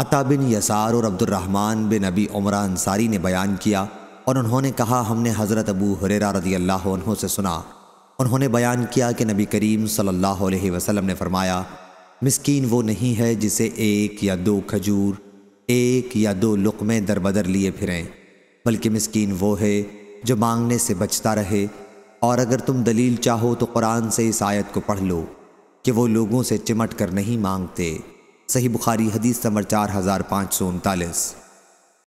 अता बिन यसार और अब्दुलरहमान बिन अबी उमरा अंसारी ने बयान किया और उन्होंने कहा हमने हज़रत अबू हुरेरा रदी अल्लाह से सुना उन्होंने बयान किया कि नबी करीम सल्लल्लाहु अलैहि वसल्लम ने फरमाया मिसकीन वो नहीं है जिसे एक या दो खजूर एक या दो लुकमे दरबदर लिए फिरें बल्कि मिसकीन वो है जो मांगने से बचता रहे और अगर तुम दलील चाहो तो कुरान से इस आयत को पढ़ लो कि वो लोगों से चिमट कर नहीं मांगते सही बुखारी हदीस नंबर चार हज़ार पाँच सौ उनतालीस